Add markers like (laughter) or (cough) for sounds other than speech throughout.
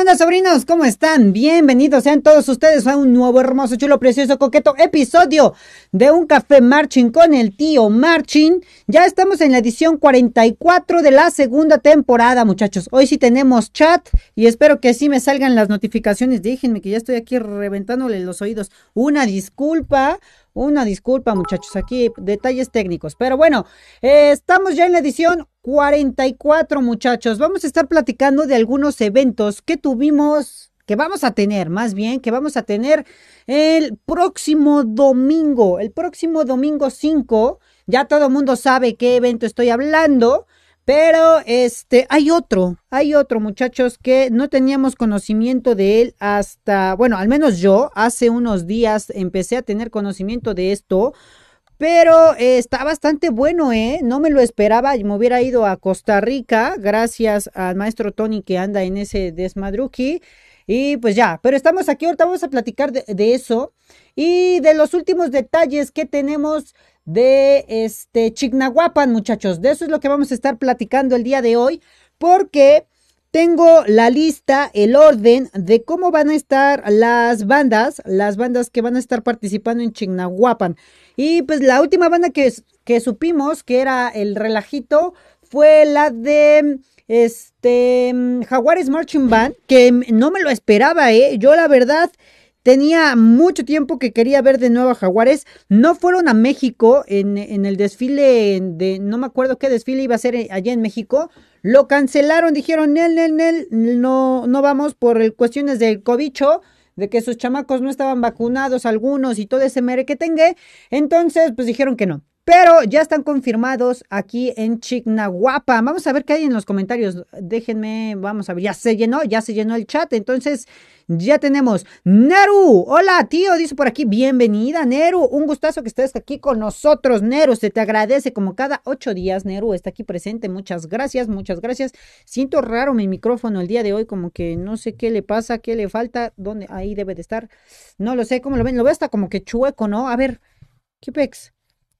onda, sobrinos? ¿Cómo están? Bienvenidos sean todos ustedes a un nuevo, hermoso, chulo, precioso, coqueto episodio de Un Café Marching con el tío Marching. Ya estamos en la edición 44 de la segunda temporada, muchachos. Hoy sí tenemos chat y espero que sí me salgan las notificaciones. Déjenme que ya estoy aquí reventándole los oídos. Una disculpa. Una disculpa, muchachos, aquí detalles técnicos. Pero bueno, eh, estamos ya en la edición 44 muchachos. Vamos a estar platicando de algunos eventos que tuvimos, que vamos a tener, más bien, que vamos a tener el próximo domingo, el próximo domingo 5. Ya todo el mundo sabe qué evento estoy hablando. Pero este, hay otro, hay otro muchachos que no teníamos conocimiento de él hasta, bueno, al menos yo hace unos días empecé a tener conocimiento de esto pero está bastante bueno, ¿eh? No me lo esperaba. Me hubiera ido a Costa Rica, gracias al maestro Tony que anda en ese desmadruki. Y pues ya, pero estamos aquí, ahorita vamos a platicar de, de eso y de los últimos detalles que tenemos de este Chignahuapan, muchachos. De eso es lo que vamos a estar platicando el día de hoy, porque tengo la lista, el orden de cómo van a estar las bandas, las bandas que van a estar participando en Chignahuapan. Y pues la última banda que, que supimos que era el relajito fue la de este Jaguares Marching Band, que no me lo esperaba, ¿eh? Yo la verdad tenía mucho tiempo que quería ver de nuevo a Jaguares. No fueron a México en, en el desfile de, no me acuerdo qué desfile iba a ser allá en México, lo cancelaron, dijeron, Nel, Nel, Nel, no, no vamos por cuestiones del cobicho de que sus chamacos no estaban vacunados algunos y todo ese merequetengue. Entonces, pues dijeron que no pero ya están confirmados aquí en Chignahuapa. Vamos a ver qué hay en los comentarios. Déjenme, vamos a ver, ya se llenó, ya se llenó el chat. Entonces, ya tenemos Neru. Hola, tío, dice por aquí, bienvenida, Neru. Un gustazo que estés aquí con nosotros, Neru. Se te agradece como cada ocho días, Neru está aquí presente. Muchas gracias, muchas gracias. Siento raro mi micrófono el día de hoy, como que no sé qué le pasa, qué le falta, dónde, ahí debe de estar. No lo sé, ¿cómo lo ven? Lo veo hasta como que chueco, ¿no? A ver, ¿qué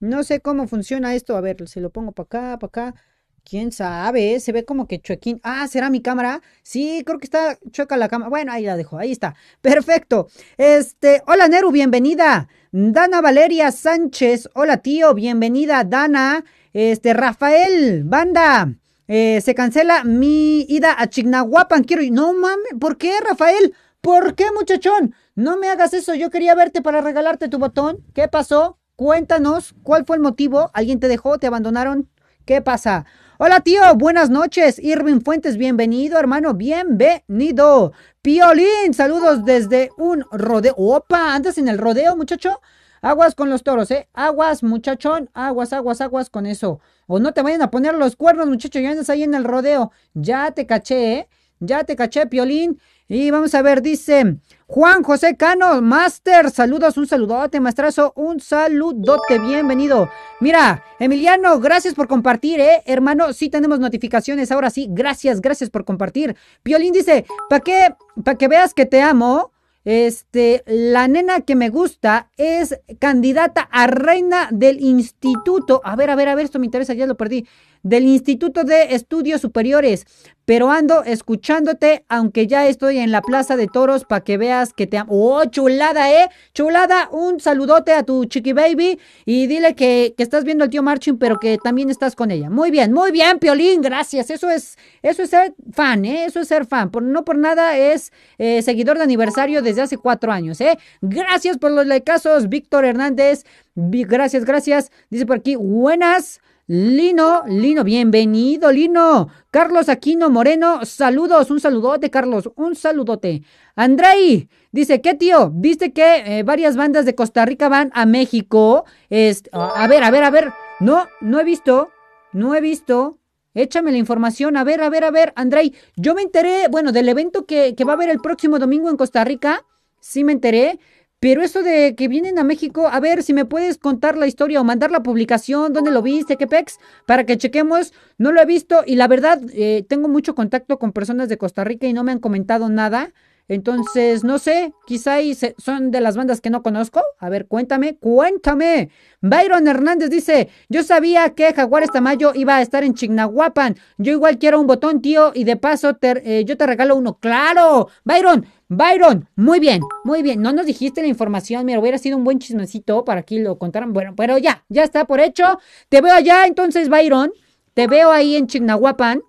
no sé cómo funciona esto. A ver, se lo pongo para acá, para acá. ¿Quién sabe? Eh? Se ve como que chuequín. Ah, ¿será mi cámara? Sí, creo que está chueca la cámara. Bueno, ahí la dejo, ahí está. Perfecto. Este, hola Neru, bienvenida. Dana Valeria Sánchez, hola tío, bienvenida Dana. Este, Rafael, banda. Eh, se cancela mi ida a Chignahuapan. Quiero ir. No mames, ¿por qué Rafael? ¿Por qué muchachón? No me hagas eso, yo quería verte para regalarte tu botón. ¿Qué pasó? Cuéntanos cuál fue el motivo. ¿Alguien te dejó? ¿Te abandonaron? ¿Qué pasa? Hola tío, buenas noches. Irving Fuentes, bienvenido hermano, bienvenido. Piolín, saludos desde un rodeo. Opa, andas en el rodeo muchacho. Aguas con los toros, ¿eh? Aguas, muchachón. Aguas, aguas, aguas con eso. O no te vayan a poner los cuernos, muchacho. Ya andas ahí en el rodeo. Ya te caché, ¿eh? Ya te caché, Piolín. Y vamos a ver, dice, Juan José Cano, Master, saludos, un saludote, maestrazo, un saludote, bienvenido. Mira, Emiliano, gracias por compartir, ¿eh? Hermano, sí tenemos notificaciones, ahora sí, gracias, gracias por compartir. Violín dice, ¿para qué, para que veas que te amo? Este, la nena que me gusta es candidata a reina del instituto. A ver, a ver, a ver, esto me interesa, ya lo perdí del Instituto de Estudios Superiores, pero ando escuchándote, aunque ya estoy en la Plaza de Toros para que veas que te amo. ¡Oh, chulada, eh! ¡Chulada! Un saludote a tu chiqui baby y dile que, que estás viendo al tío Marching, pero que también estás con ella. Muy bien, muy bien, Piolín, gracias. Eso es, eso es ser fan, ¿eh? Eso es ser fan. Por, no por nada es eh, seguidor de aniversario desde hace cuatro años, ¿eh? Gracias por los casos, Víctor Hernández. Gracias, gracias. Dice por aquí, buenas. Lino, Lino, bienvenido, Lino. Carlos Aquino Moreno, saludos, un saludote, Carlos, un saludote. Andrei, dice, ¿qué tío? ¿Viste que eh, varias bandas de Costa Rica van a México? Este, a ver, a ver, a ver. No, no he visto, no he visto. Échame la información, a ver, a ver, a ver, Andrei. Yo me enteré, bueno, del evento que, que va a haber el próximo domingo en Costa Rica. Sí me enteré. Pero eso de que vienen a México, a ver si me puedes contar la historia o mandar la publicación, dónde lo viste, qué pex, para que chequemos. No lo he visto y la verdad eh, tengo mucho contacto con personas de Costa Rica y no me han comentado nada. Entonces, no sé, quizá son de las bandas que no conozco. A ver, cuéntame, cuéntame. Byron Hernández dice, yo sabía que Jaguares Tamayo iba a estar en Chignahuapan. Yo igual quiero un botón, tío, y de paso te, eh, yo te regalo uno. Claro, Byron, Byron, muy bien, muy bien. No nos dijiste la información, mira, hubiera sido un buen chismecito para que lo contaran. Bueno, pero ya, ya está por hecho. Te veo allá, entonces, Byron. Te veo ahí en Chignahuapan.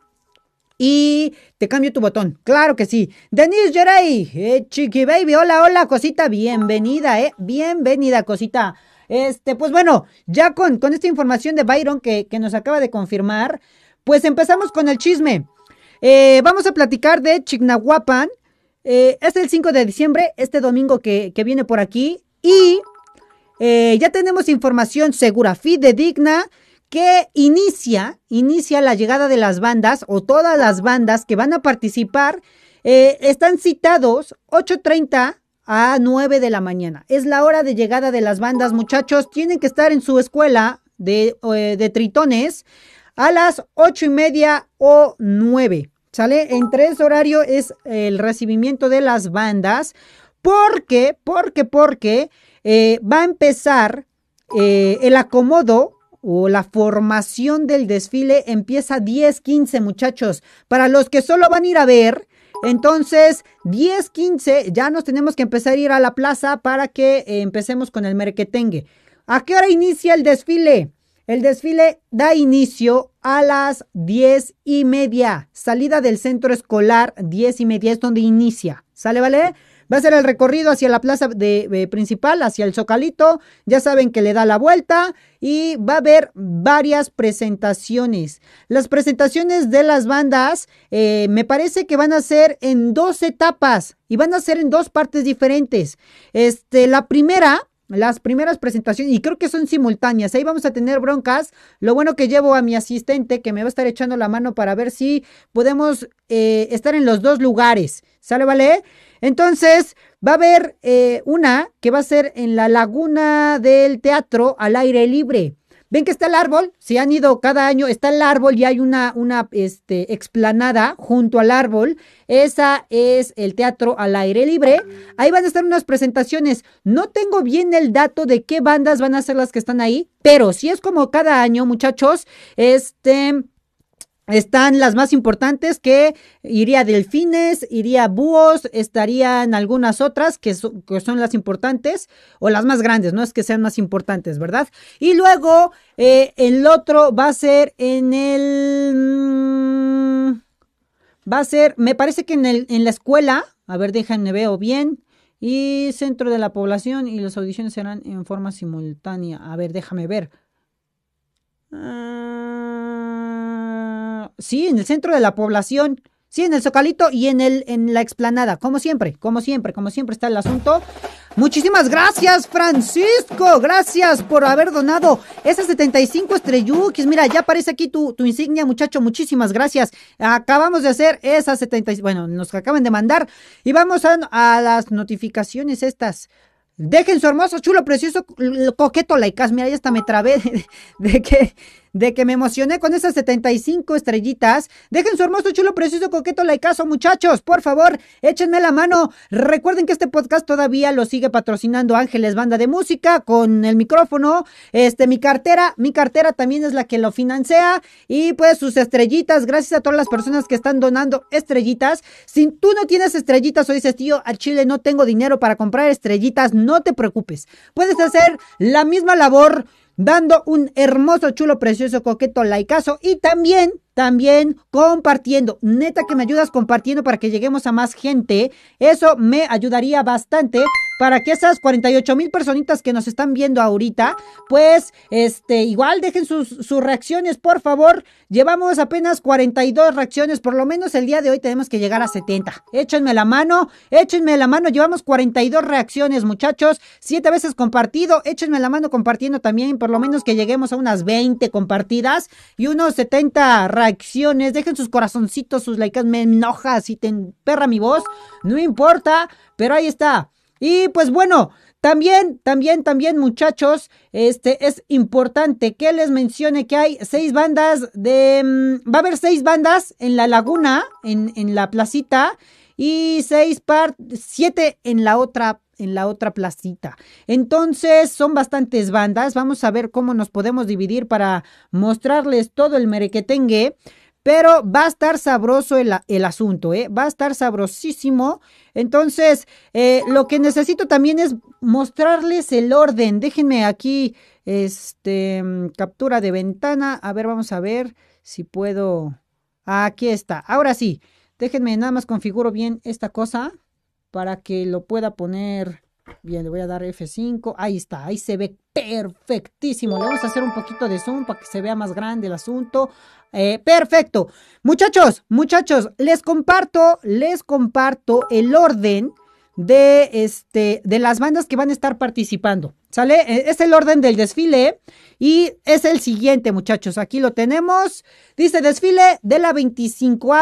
Y te cambio tu botón. Claro que sí. Denise Geray, eh, Chiqui Baby, hola, hola, cosita. Bienvenida, eh. Bienvenida, cosita. Este, pues bueno, ya con, con esta información de Byron que, nos acaba de confirmar, pues empezamos con el chisme. Eh, vamos a platicar de Chignahuapan eh, es el 5 de diciembre, este domingo que, viene por aquí. Y eh, ya tenemos información segura, fidedigna, que inicia, inicia la llegada de las bandas o todas las bandas que van a participar. Eh, están citados 8.30 a 9 de la mañana. Es la hora de llegada de las bandas, muchachos. Tienen que estar en su escuela de, eh, de tritones a las ocho y media o 9. ¿Sale? En tres horario es el recibimiento de las bandas. Porque, porque, porque eh, va a empezar eh, el acomodo o la formación del desfile empieza 10, 15 muchachos. Para los que solo van a ir a ver, entonces 10.15 ya nos tenemos que empezar a ir a la plaza para que eh, empecemos con el merquetengue. ¿A qué hora inicia el desfile? El desfile da inicio a las diez y media. Salida del centro escolar, diez y media es donde inicia. ¿Sale, vale? Va a ser el recorrido hacia la plaza de, eh, principal, hacia el Zocalito. Ya saben que le da la vuelta y va a haber varias presentaciones. Las presentaciones de las bandas eh, me parece que van a ser en dos etapas y van a ser en dos partes diferentes. Este, la primera las primeras presentaciones, y creo que son simultáneas, ahí vamos a tener broncas. Lo bueno que llevo a mi asistente que me va a estar echando la mano para ver si podemos eh, estar en los dos lugares. ¿Sale, vale? Entonces, va a haber eh, una que va a ser en la laguna del teatro al aire libre. ¿Ven que está el árbol? Si han ido cada año, está el árbol y hay una, una este, explanada junto al árbol. Esa es el teatro al aire libre. Ahí van a estar unas presentaciones. No tengo bien el dato de qué bandas van a ser las que están ahí, pero si es como cada año, muchachos, este... Están las más importantes que iría delfines, iría búhos, estarían algunas otras que, son las importantes o las más grandes, no es que sean más importantes, ¿verdad? Y luego eh, el otro va a ser en el... Mm, va a ser, me parece que en, el, en la escuela, a ver, déjenme veo bien, y centro de la población y las audiciones serán en forma simultánea. A ver, déjame ver. Ah, Sí, en el centro de la población. Sí, en el Zocalito y en, el, en la explanada. Como siempre, como siempre, como siempre está el asunto. Muchísimas gracias, Francisco. Gracias por haber donado esas 75 estrelluques. Mira, ya aparece aquí tu, insignia, muchacho. Muchísimas gracias. Acabamos de hacer esas 75. Bueno, nos acaban de mandar. Y vamos a, las notificaciones estas. Dejen su hermoso, chulo, precioso, coqueto laicas. Mira, ya hasta me trabé (laughs) de que de que me emocioné con esas 75 estrellitas. Dejen su hermoso, chulo, precioso, coqueto likeazo, muchachos. Por favor, échenme la mano. Recuerden que este podcast todavía lo sigue patrocinando Ángeles Banda de Música con el micrófono. Este, mi cartera, mi cartera también es la que lo financia. Y pues sus estrellitas, gracias a todas las personas que están donando estrellitas. Si tú no tienes estrellitas o dices, tío, al Chile no tengo dinero para comprar estrellitas, no te preocupes. Puedes hacer la misma labor dando un hermoso, chulo, precioso, coqueto likeazo y también, también compartiendo. Neta que me ayudas compartiendo para que lleguemos a más gente. Eso me ayudaría bastante para que esas 48 mil personitas que nos están viendo ahorita, pues, este, igual dejen sus, reacciones, por favor. Llevamos apenas 42 reacciones, por lo menos el día de hoy tenemos que llegar a 70. Échenme la mano, échenme la mano, llevamos 42 reacciones, muchachos. Siete veces compartido, échenme la mano compartiendo también, por lo menos que lleguemos a unas 20 compartidas y unos 70 reacciones. Dejen sus corazoncitos, sus likeas. me enoja si te perra mi voz, no importa, pero ahí está. Y pues bueno, también, también, también, muchachos, este es importante que les mencione que hay seis bandas de. Mm, va a haber seis bandas en la laguna, en, en la placita, y seis par, siete en la otra en la otra placita. Entonces, son bastantes bandas. Vamos a ver cómo nos podemos dividir para mostrarles todo el merequetengue. Pero va a estar sabroso el, asunto, ¿eh? Va a estar sabrosísimo. Entonces, eh, lo que necesito también es mostrarles el orden. Déjenme aquí, este, captura de ventana. A ver, vamos a ver si puedo. Ah, aquí está. Ahora sí, déjenme nada más configuro bien esta cosa para que lo pueda poner. Bien, le voy a dar F5. Ahí está, ahí se ve perfectísimo. Le vamos a hacer un poquito de zoom para que se vea más grande el asunto. Eh, perfecto. Muchachos, muchachos, les comparto, les comparto el orden de, este, de las bandas que van a estar participando. ¿Sale? E, es el orden del desfile y es el siguiente, muchachos. Aquí lo tenemos. Dice desfile de la 25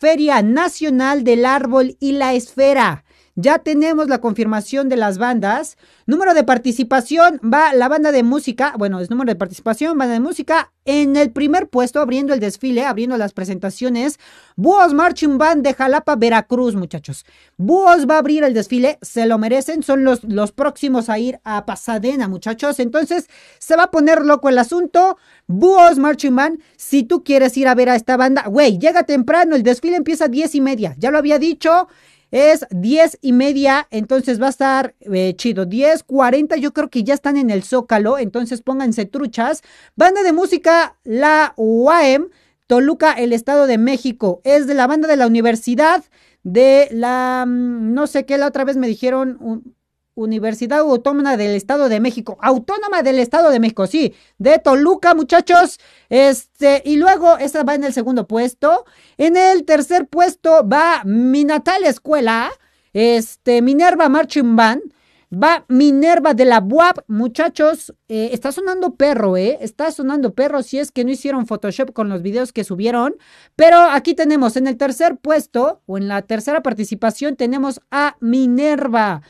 Feria Nacional del Árbol y la Esfera. Ya tenemos la confirmación de las bandas. Número de participación va la banda de música. Bueno, es número de participación, banda de música. En el primer puesto, abriendo el desfile, abriendo las presentaciones, Búhos Marching Band de Jalapa, Veracruz, muchachos. Búhos va a abrir el desfile, se lo merecen, son los, los próximos a ir a Pasadena, muchachos. Entonces, se va a poner loco el asunto. Búhos Marching Band, si tú quieres ir a ver a esta banda, güey, llega temprano, el desfile empieza a diez y media, ya lo había dicho. Es 10 y media, entonces va a estar eh, chido. chido. 10.40, yo creo que ya están en el Zócalo, entonces pónganse truchas. Banda de música, la UAM, Toluca, el Estado de México. Es de la banda de la universidad, de la, mm, no sé qué, la otra vez me dijeron, Universidad Autónoma del Estado de México. Autónoma del Estado de México, sí. De Toluca, muchachos. Este, y luego, esa va en el segundo puesto. En el tercer puesto va mi natal escuela. Este, Minerva Marching Band. Va Minerva de la BUAP, muchachos. Eh, está sonando perro, ¿eh? Está sonando perro si es que no hicieron Photoshop con los videos que subieron. Pero aquí tenemos en el tercer puesto o en la tercera participación tenemos a Minerva.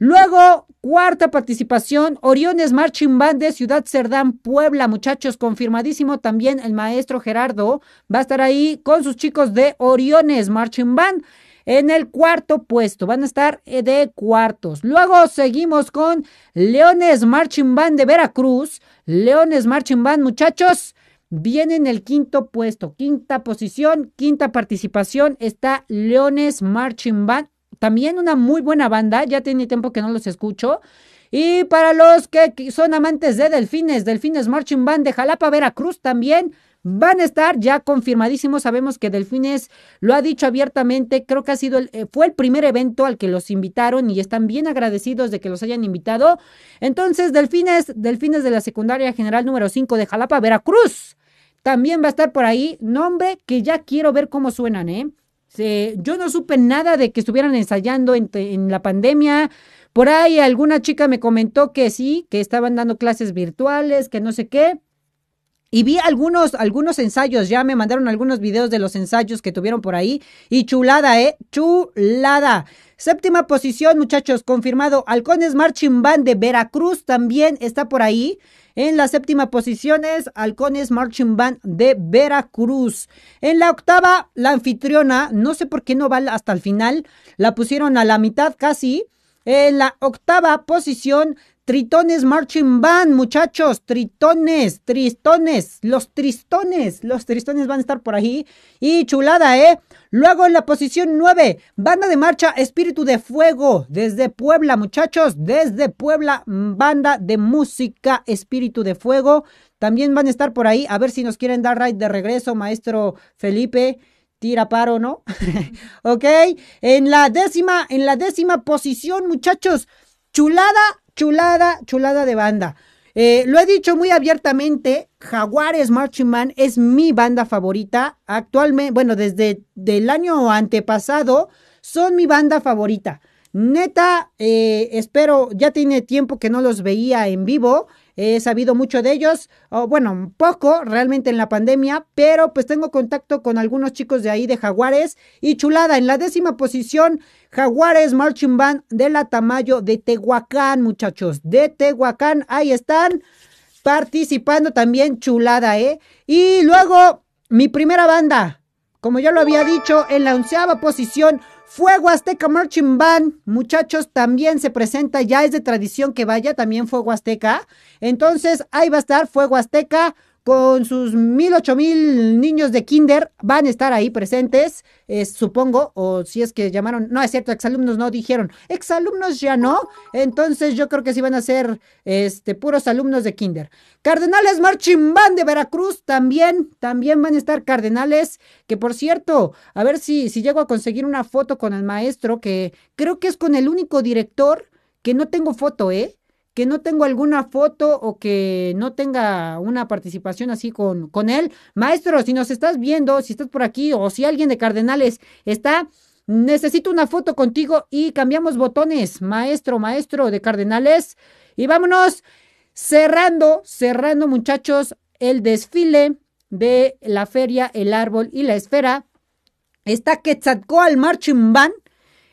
Luego, cuarta participación, Oriones Marching Band de Ciudad Cerdán, Puebla. Muchachos, confirmadísimo también el maestro Gerardo va a estar ahí con sus chicos de Oriones Marching Band. En el cuarto puesto, van a estar eh, de cuartos. Luego seguimos con Leones Marching Band de Veracruz. Leones Marching Band, muchachos, viene en el quinto puesto, quinta posición, quinta participación. Está Leones Marching Band también una muy buena banda, ya tiene tiempo que no los escucho. Y para los que son amantes de Delfines, Delfines Marching Band de Jalapa, Veracruz también, van a estar ya confirmadísimos. Sabemos que Delfines lo ha dicho abiertamente. Creo que ha sido el, eh, fue el primer evento al que los invitaron y están bien agradecidos de que los hayan invitado. Entonces, Delfines, Delfines de la Secundaria General número 5 de Jalapa, Veracruz. También va a estar por ahí. Nombre que ya quiero ver cómo suenan, ¿eh? yo no supe nada de que estuvieran ensayando en, la pandemia. Por ahí alguna chica me comentó que sí, que estaban dando clases virtuales, que no sé qué. Y vi algunos, algunos ensayos, ya me mandaron algunos videos de los ensayos que tuvieron por ahí. Y chulada, ¿eh? Chulada. Séptima posición, muchachos, confirmado. Halcones Marching Band de Veracruz también está por ahí. En la séptima posición es Halcones Marching Band de Veracruz. En la octava, la anfitriona, no sé por qué no va hasta el final, la pusieron a la mitad casi. En la octava posición Tritones Marching Band, muchachos, tritones, tristones, los tristones, los tristones van a estar por ahí. Y chulada, ¿eh? Luego en la posición nueve, banda de marcha Espíritu de Fuego, desde Puebla, muchachos, desde Puebla, banda de música Espíritu de Fuego. También van a estar por ahí, a ver si nos quieren dar ride de regreso, maestro Felipe tira paro, ¿no? (laughs) ok, en la décima, en la décima posición, muchachos, chulada chulada, chulada de banda. Eh, lo he dicho muy abiertamente, Jaguares Marching Man es mi banda favorita. Actualmente, bueno, desde el año antepasado, son mi banda favorita. Neta, eh, espero, ya tiene tiempo que no los veía en vivo. He sabido mucho de ellos, o bueno, poco realmente en la pandemia, pero pues tengo contacto con algunos chicos de ahí de Jaguares y chulada en la décima posición Jaguares Marching Band de la Tamayo de Tehuacán, muchachos. De Tehuacán, ahí están participando también, chulada, ¿eh? Y luego, mi primera banda, como ya lo había dicho, en la onceava posición, Fuego Azteca Marching Band. Muchachos, también se presenta, ya es de tradición que vaya también Fuego Azteca. Entonces, ahí va a estar Fuego Azteca con sus mil, ocho mil niños de kinder, van a estar ahí presentes, supongo, o si es que llamaron, no es cierto, exalumnos no dijeron, exalumnos ya no, entonces yo creo que sí van a ser este, puros alumnos de kinder. Cardenales Marching Band de Veracruz también, también van a estar cardenales, que por cierto, a ver si, si llego a conseguir una foto con el maestro, que creo que es con el único director que no tengo foto, ¿eh? que no tengo alguna foto o que no tenga una participación así con, con él. Maestro, si nos estás viendo, si estás por aquí o si alguien de Cardenales está, necesito una foto contigo y cambiamos botones, maestro, maestro de Cardenales. Y vámonos cerrando, cerrando muchachos el desfile de la feria El Árbol y la Esfera. Está al Marching Band.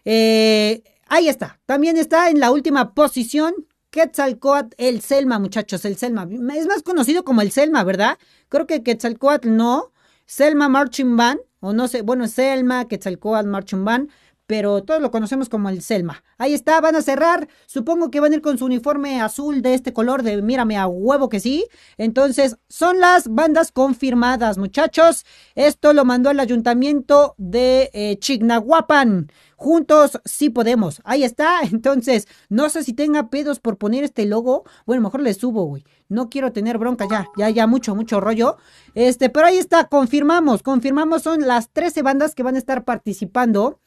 Eh, ahí está. También está en la última posición Quetzalcoatl, el Selma, muchachos, el Selma. Es más conocido como el Selma, ¿verdad? Creo que Quetzalcoatl no. Selma Marching Band, o no sé, bueno, Selma, Quetzalcoatl Marching Band pero todos lo conocemos como el Selma. Ahí está, van a cerrar. Supongo que van a ir con su uniforme azul de este color de mírame a huevo que sí. Entonces, son las bandas confirmadas, muchachos. Esto lo mandó el ayuntamiento de eh, Chignahuapan. Juntos sí podemos. Ahí está. (laughs) Entonces, no sé si tenga pedos por poner este logo. Bueno, mejor le subo, güey. No quiero tener bronca ya. Ya, ya, mucho, mucho rollo. Este, pero ahí está. Confirmamos, confirmamos. Son las 13 bandas que van a estar participando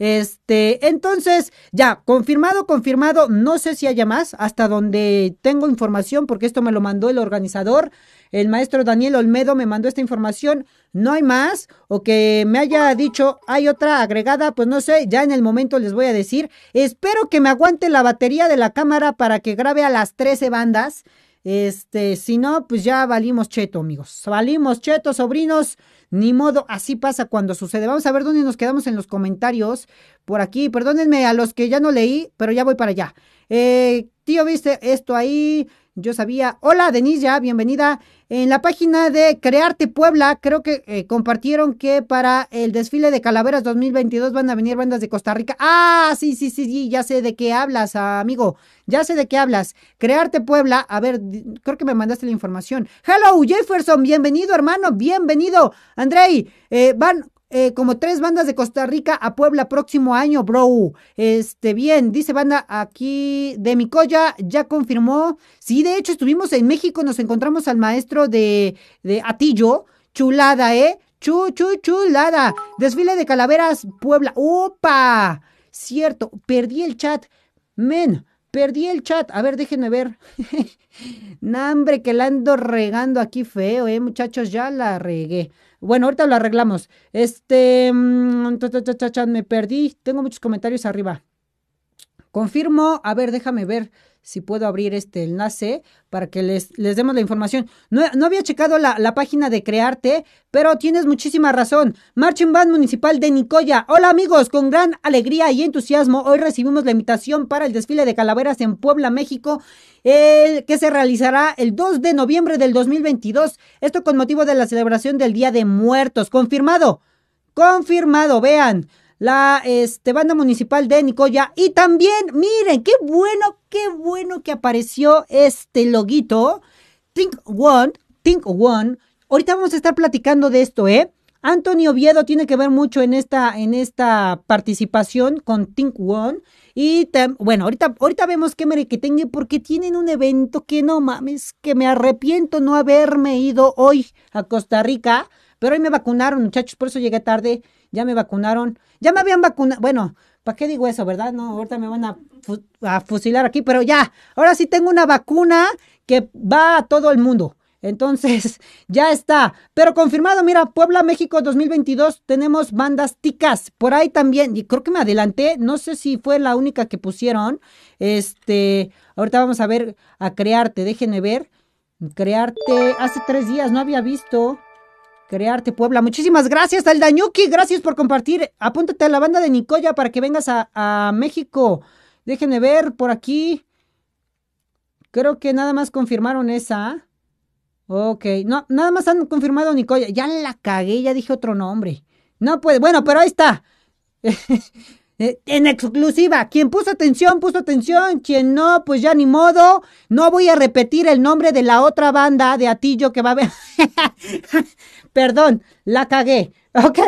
este, entonces, ya, confirmado, confirmado, no sé si haya más, hasta donde tengo información, porque esto me lo mandó el organizador, el maestro Daniel Olmedo me mandó esta información, no hay más, o que me haya dicho, hay otra agregada, pues no sé, ya en el momento les voy a decir, espero que me aguante la batería de la cámara para que grabe a las 13 bandas. Este, si no, pues ya valimos cheto, amigos. Valimos cheto, sobrinos. Ni modo, así pasa cuando sucede. Vamos a ver dónde nos quedamos en los comentarios. Por aquí, perdónenme a los que ya no leí, pero ya voy para allá. Eh, tío, viste esto ahí yo sabía. Hola, Denise, ya, bienvenida. En la página de Crearte Puebla, creo que eh, compartieron que para el desfile de Calaveras 2022 van a venir bandas de Costa Rica. Ah, sí, sí, sí, sí, ya sé de qué hablas, amigo. Ya sé de qué hablas. Crearte Puebla, a ver, creo que me mandaste la información. Hello, Jefferson, bienvenido, hermano, bienvenido. Andrei, eh, van eh, como tres bandas de Costa Rica a Puebla próximo año, bro. Este, bien, dice banda aquí de Micoya, ya confirmó. Sí, de hecho, estuvimos en México, nos encontramos al maestro de, de Atillo. Chulada, ¿eh? Chu, chu, chulada. Desfile de calaveras, Puebla. ¡Opa! Cierto, perdí el chat. Men, perdí el chat. A ver, déjenme ver. (laughs) Nambre que la ando regando aquí feo, ¿eh? Muchachos, ya la regué. Bueno, ahorita lo arreglamos. Este, mm, me perdí. Tengo muchos comentarios arriba. Confirmo, a ver, déjame ver si puedo abrir este enlace para que les, les demos la información. No, había checado la, página de Crearte, pero tienes muchísima razón. Marching Band Municipal de Nicoya. Hola amigos, con gran alegría y entusiasmo hoy recibimos la invitación para el desfile de calaveras en Puebla, México, que se realizará el 2 de noviembre del 2022. Esto con motivo de la celebración del Día de Muertos. Confirmado. Confirmado, vean la este, banda municipal de Nicoya. Y también, miren, qué bueno, qué bueno que apareció este loguito. Think One, Think One. Ahorita vamos a estar platicando de esto, ¿eh? Antonio Oviedo tiene que ver mucho en esta, en esta participación con Think One. Y bueno, ahorita, ahorita vemos que merequetengue porque tienen un evento que no mames, que me arrepiento no haberme ido hoy a Costa Rica. Pero hoy me vacunaron, muchachos, por eso llegué tarde ya me vacunaron, ya me habían vacunado, bueno, ¿para qué digo eso, verdad? No, ahorita me van a, a, fusilar aquí, pero ya, ahora sí tengo una vacuna que va a todo el mundo. Entonces, (laughs) ya está. Pero confirmado, mira, Puebla, México 2022, tenemos bandas ticas. Por ahí también, y creo que me adelanté, no sé si fue la única que pusieron. Este, ahorita vamos a ver, a crearte, déjenme ver. Crearte, hace tres días, no había visto. Crearte Puebla. Muchísimas gracias, Aldañuki. Gracias por compartir. Apúntate a la banda de Nicoya para que vengas a, México. Déjenme ver por aquí. Creo que nada más confirmaron esa. Ok, no, nada más han confirmado Nicoya. Ya la cagué, ya dije otro nombre. No puede, bueno, pero ahí está. (laughs) Eh, en exclusiva, quien puso atención, puso atención. Quien no, pues ya ni modo. No voy a repetir el nombre de la otra banda de Atillo que va a ver. (laughs) Perdón, la cagué. (laughs) Ok,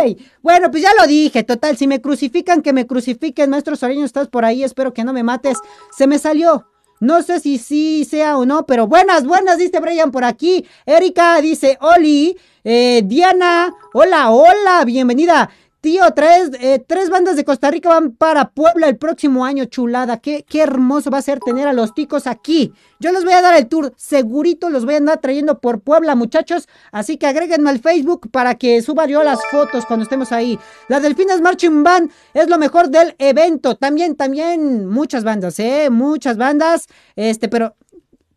bueno, pues ya lo dije, total, si me crucifican, que me crucifiquen, maestro Soreño, estás por ahí, espero que no me mates. Se me salió. No sé si sí sea o no, pero buenas, buenas, dice Brian por aquí. Erika dice, Oli, eh, Diana, hola, hola, bienvenida. Tío, tres, eh, tres bandas de Costa Rica van para Puebla el próximo año, chulada. Qué, qué hermoso va a ser tener a los ticos aquí. Yo les voy a dar el tour, segurito los voy a andar trayendo por Puebla, muchachos. Así que agréguenme al Facebook para que suba yo las fotos cuando estemos ahí. Las Delfinas Marching Band es lo mejor del evento. También, también, muchas bandas, ¿eh? Muchas bandas. Este, pero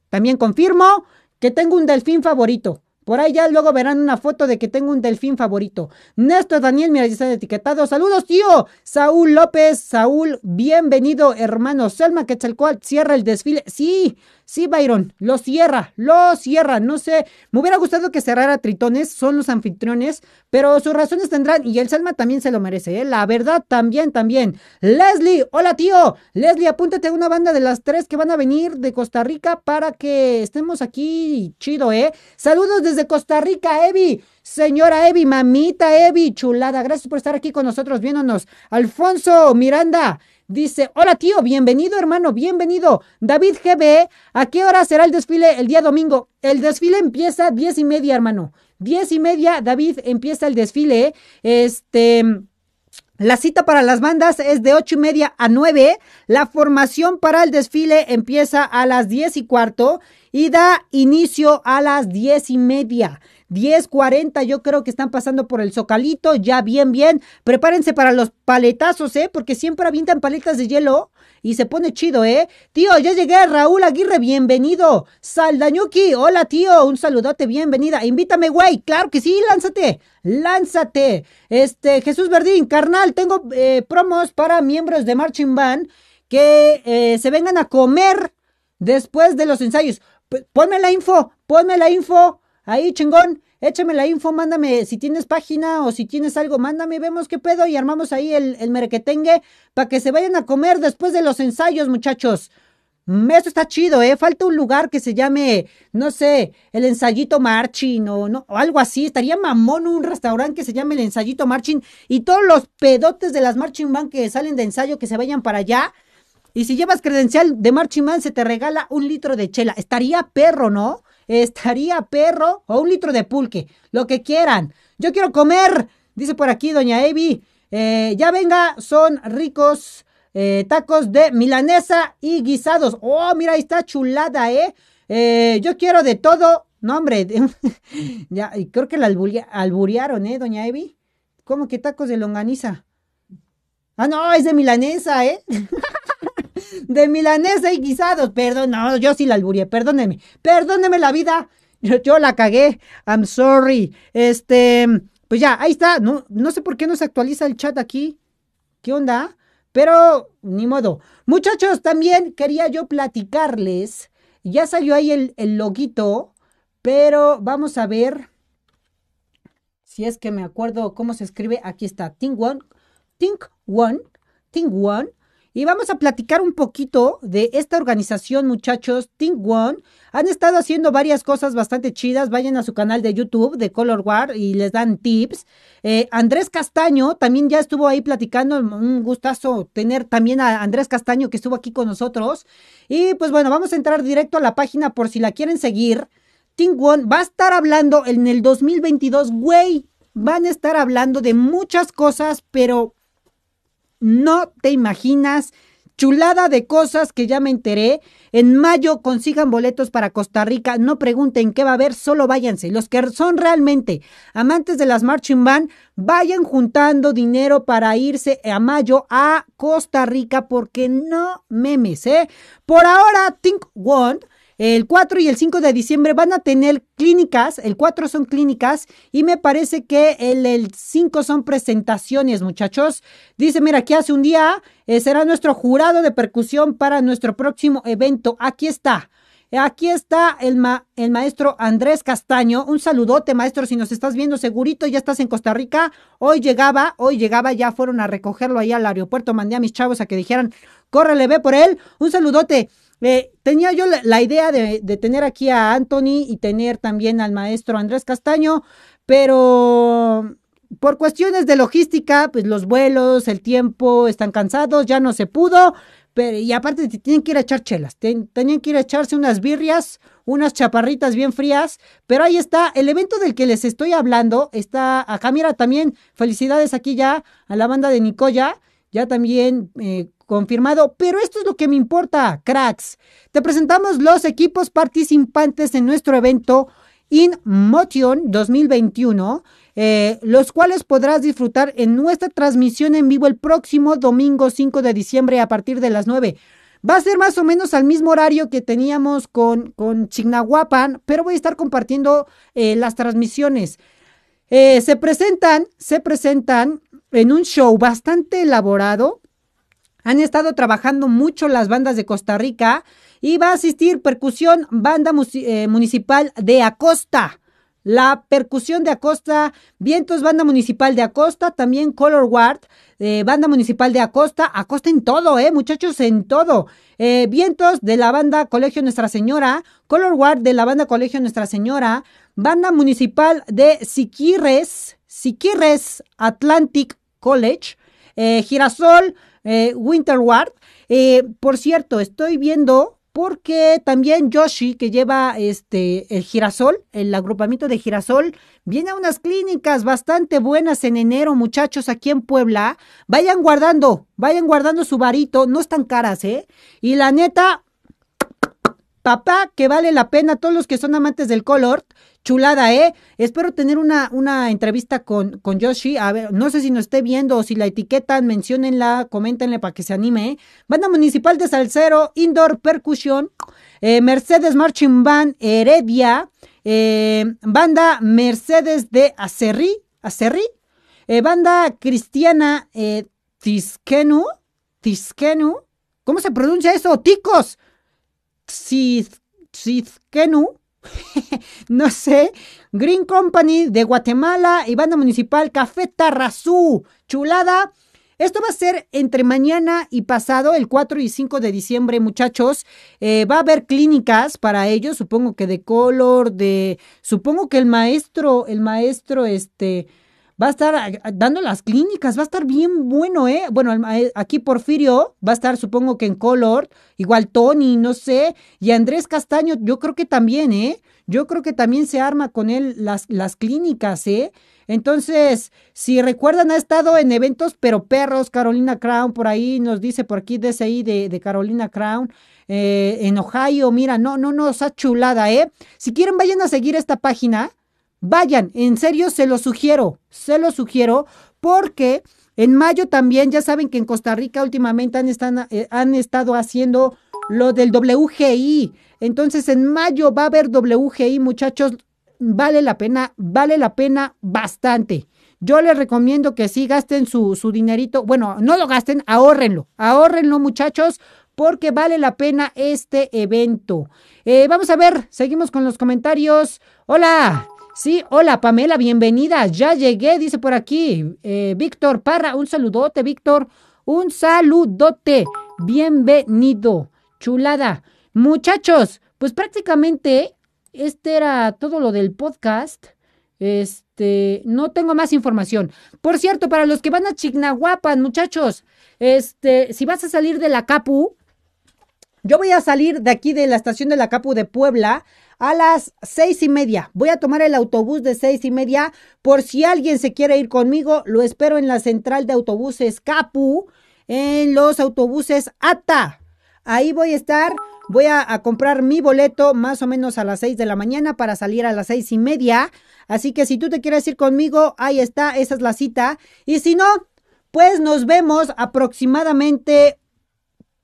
también confirmo que tengo un delfín favorito. Por ahí ya luego verán una foto de que tengo un delfín favorito. Néstor Daniel, mira, ya están etiquetado. Saludos, tío. Saúl López, Saúl, bienvenido, hermano. Selma cual. cierra el desfile. Sí, Sí, Byron, lo cierra, lo cierra. No sé, me hubiera gustado que cerrara Tritones, son los anfitriones, pero sus razones tendrán y el Salma también se lo merece, ¿eh? La verdad, también, también. Leslie, hola tío. Leslie, apúntate a una banda de las tres que van a venir de Costa Rica para que estemos aquí. Chido, ¿eh? Saludos desde Costa Rica, Evi. Señora Evi, mamita Evi, chulada, gracias por estar aquí con nosotros viéndonos. Alfonso Miranda, Dice, hola tío, bienvenido hermano, bienvenido. David GB, ¿a qué hora será el desfile el día domingo? El desfile empieza diez y media, hermano. Diez y media, David, empieza el desfile. Este... La cita para las bandas es de ocho y media a 9. La formación para el desfile empieza a las 10 y cuarto y da inicio a las diez y media. 10:40 yo creo que están pasando por el Zocalito, ya bien, bien. Prepárense para los paletazos, ¿eh? Porque siempre avientan paletas de hielo y se pone chido, ¿eh? Tío, ya llegué, Raúl Aguirre, bienvenido. Saldañuki, hola tío, un saludote, bienvenida. Invítame, güey, claro que sí, lánzate, lánzate. Este, Jesús Verdín, carnal, tengo eh, promos para miembros de Marching Band que eh, se vengan a comer después de los ensayos. ponme la info, ponme la info. Ahí, chingón, échame la info, mándame si tienes página o si tienes algo, mándame, vemos qué pedo y armamos ahí el, el para que se vayan a comer después de los ensayos, muchachos. Mm, eso está chido, ¿eh? Falta un lugar que se llame, no sé, el ensayito marching o, no, o algo así. Estaría mamón un restaurante que se llame el ensayito marching y todos los pedotes de las marching band que salen de ensayo que se vayan para allá. Y si llevas credencial de marching band se te regala un litro de chela. Estaría perro, ¿no? estaría perro o un litro de pulque, lo que quieran. Yo quiero comer, dice por aquí doña Evi. Eh, ya venga, son ricos eh, tacos de milanesa y guisados. Oh, mira, ahí está chulada, ¿eh? eh yo quiero de todo. No, hombre, (laughs) ya, creo que la alburiaron, ¿eh, doña Evi? ¿Cómo que tacos de longaniza? Ah, no, es de milanesa, ¿eh? (laughs) de milanesa y guisados. Perdón, no, yo sí la alburé perdóneme, perdóneme la vida. Yo, yo la cagué, I'm sorry. Este, pues ya, ahí está. No, no sé por qué no se actualiza el chat aquí. ¿Qué onda? Pero ni modo. Muchachos, también quería yo platicarles. Ya salió ahí el, el loguito, pero vamos a ver si es que me acuerdo cómo se escribe. Aquí está, Think One, Think One, Think One y vamos a platicar un poquito de esta organización, muchachos, Ting One. Han estado haciendo varias cosas bastante chidas. Vayan a su canal de YouTube de Color War y les dan tips. Eh, Andrés Castaño también ya estuvo ahí platicando. Un gustazo tener también a Andrés Castaño que estuvo aquí con nosotros. Y pues bueno, vamos a entrar directo a la página por si la quieren seguir. Ting One va a estar hablando en el 2022, güey. Van a estar hablando de muchas cosas, pero no te imaginas chulada de cosas que ya me enteré. En mayo consigan boletos para Costa Rica. No pregunten qué va a haber, solo váyanse. Los que son realmente amantes de las Marching Band, vayan juntando dinero para irse a mayo a Costa Rica porque no memes, ¿eh? Por ahora, Think one. El 4 y el 5 de diciembre van a tener clínicas, el 4 son clínicas y me parece que el, el 5 son presentaciones, muchachos. Dice, mira, aquí hace un día eh, será nuestro jurado de percusión para nuestro próximo evento. Aquí está. Aquí está el, el, maestro Andrés Castaño. Un saludote, maestro, si nos estás viendo segurito, ya estás en Costa Rica. Hoy llegaba, hoy llegaba, ya fueron a recogerlo ahí al aeropuerto. Mandé a mis chavos a que dijeran, córrele, ve por él. Un saludote tenía yo la, idea de, tener aquí a Anthony y tener también al maestro Andrés Castaño, pero por cuestiones de logística, pues los vuelos, el tiempo, están cansados, ya no se pudo. Pero, y aparte tienen que ir a echar chelas, tienen tenían que ir a echarse unas birrias, unas chaparritas bien frías, pero ahí está, el evento del que les estoy hablando está a mira también, felicidades aquí ya a la banda de Nicoya, ya también eh, confirmado, pero esto es lo que me importa, cracks. Te presentamos los equipos participantes en nuestro evento In Motion 2021, eh, los cuales podrás disfrutar en nuestra transmisión en vivo el próximo domingo 5 de diciembre a partir de las 9. Va a ser más o menos al mismo horario que teníamos con, con Chignahuapan, pero voy a estar compartiendo eh, las transmisiones. Eh, se presentan, se presentan en un show bastante elaborado, han estado trabajando mucho las bandas de Costa Rica y va a asistir percusión banda eh, municipal de Acosta. La percusión de Acosta, Vientos, banda municipal de Acosta, también Color Guard, eh, banda municipal de Acosta, Acosta en todo, eh, muchachos, en todo. Eh, vientos de la banda Colegio Nuestra Señora, Color Guard de la banda Colegio Nuestra Señora, banda municipal de Siquirres, Siquirres Atlantic College, Girasol, eh, Winter Ward. Eh, por cierto, estoy viendo porque también Yoshi, que lleva este el girasol, el agrupamiento de girasol, viene a unas clínicas bastante buenas en enero, muchachos, aquí en Puebla. Vayan guardando, vayan guardando su varito, no están caras, ¿eh? Y la neta, papá, que vale la pena todos los que son amantes del color chulada, ¿eh? Espero tener una, una entrevista con, con, Yoshi. A ver, no sé si nos esté viendo o si la etiquetan, menciónenla, coméntenle para que se anime. ¿eh? Banda Municipal de Salcero, Indoor Percusión, eh, Mercedes Marching Band Heredia, eh, Banda Mercedes de Acerri. Acerri. Eh, Banda Cristiana Tizkenu, Tizkenu, ¿cómo se pronuncia eso? Ticos, Tizkenu. (laughs) no sé, Green Company de Guatemala y banda municipal Café Tarrazú, chulada. Esto va a ser entre mañana y pasado, el 4 y 5 de diciembre, muchachos. Eh, va a haber clínicas para ellos, supongo que de color, de... Supongo que el maestro, el maestro, este va a estar ah, dando las clínicas, va a estar bien bueno, ¿eh? Bueno, eh, aquí Porfirio va a estar, supongo que en Color, igual Tony, no sé, y Andrés Castaño, yo creo que también, ¿eh? Yo creo que también se arma con él las, las clínicas, ¿eh? Entonces, si recuerdan, ha estado en eventos, pero perros, Carolina Crown, por ahí nos dice por aquí DSI de, de Carolina Crown, eh, en Ohio, mira, no, no, no, está chulada, ¿eh? Si quieren, vayan a seguir esta página Vayan, en serio se lo sugiero, se lo sugiero porque en mayo también ya saben que en Costa Rica últimamente han, eh, han estado haciendo lo del WGI. Entonces en mayo va a haber WGI, muchachos, vale la pena, vale la pena bastante. Yo les recomiendo que sí gasten su, dinerito. Bueno, no lo gasten, ahórrenlo. ahorrenlo, muchachos, porque vale la pena este evento. Eh, vamos a ver, seguimos con los comentarios. Hola. Sí, hola Pamela, bienvenida. Ya llegué, dice por aquí. Eh, Víctor Parra, un saludote, Víctor. Un saludote. Bienvenido. Chulada. Muchachos, pues prácticamente este era todo lo del podcast. Este, no tengo más información. Por cierto, para los que van a Chignahuapan, muchachos, este, si vas a salir de la Capu, yo voy a salir de aquí de la estación de la Capu de Puebla a las seis y media. Voy a tomar el autobús de seis y media. Por si alguien se quiere ir conmigo, lo espero en la central de autobuses Capu, en los autobuses ATA. Ahí voy a estar. Voy a, comprar mi boleto más o menos a las seis de la mañana para salir a las seis y media. Así que si tú te quieres ir conmigo, ahí está, esa es la cita. Y si no, pues nos vemos aproximadamente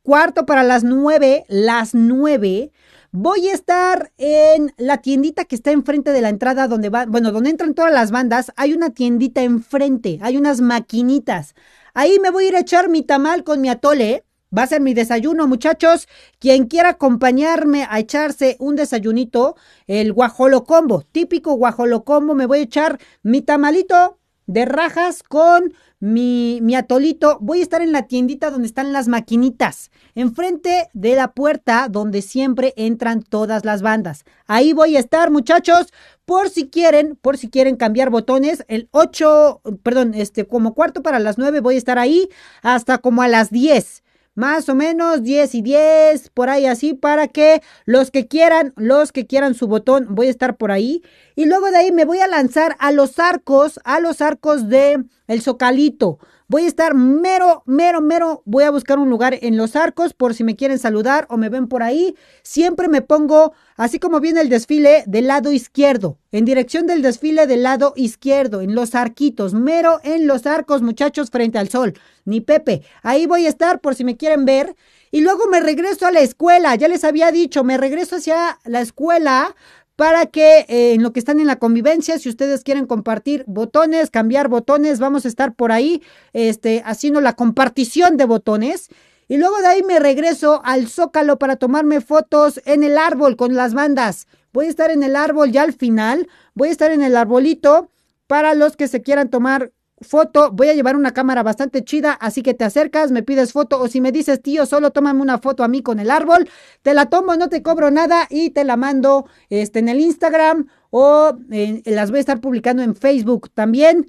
cuarto para las nueve, las nueve. Voy a estar en la tiendita que está enfrente de la entrada donde va, bueno, donde entran todas las bandas, hay una tiendita enfrente, hay unas maquinitas. Ahí me voy a ir a echar mi tamal con mi atole. Va a ser mi desayuno, muchachos. Quien quiera acompañarme a echarse un desayunito, el guajolo combo, típico guajolo combo, me voy a echar mi tamalito de rajas con mi, atolito, voy a estar en la tiendita donde están las maquinitas, enfrente de la puerta donde siempre entran todas las bandas. Ahí voy a estar, muchachos, por si quieren, por si quieren cambiar botones, el 8, perdón, este, como cuarto para las 9 voy a estar ahí hasta como a las 10 más o menos 10 y 10, por ahí así, para que los que quieran, los que quieran su botón, voy a estar por ahí. Y luego de ahí me voy a lanzar a los arcos, a los arcos de el Zocalito. Voy a estar mero, mero, mero. Voy a buscar un lugar en Los Arcos por si me quieren saludar o me ven por ahí. Siempre me pongo, así como viene el desfile, del lado izquierdo. En dirección del desfile del lado izquierdo, en Los Arquitos. Mero en Los Arcos, muchachos, frente al sol. Ni Pepe. Ahí voy a estar por si me quieren ver. Y luego me regreso a la escuela. Ya les había dicho, me regreso hacia la escuela para que eh, en lo que están en la convivencia, si ustedes quieren compartir botones, cambiar botones, vamos a estar por ahí este, haciendo la compartición de botones. Y luego de ahí me regreso al Zócalo para tomarme fotos en el árbol con las bandas. Voy a estar en el árbol ya al final. Voy a estar en el arbolito para los que se quieran tomar foto. Voy a llevar una cámara bastante chida, así que te acercas, me pides foto o si me dices, tío, solo tómame una foto a mí con el árbol, te la tomo, no te cobro nada y te la mando este, en el Instagram o las voy a estar publicando en Facebook también.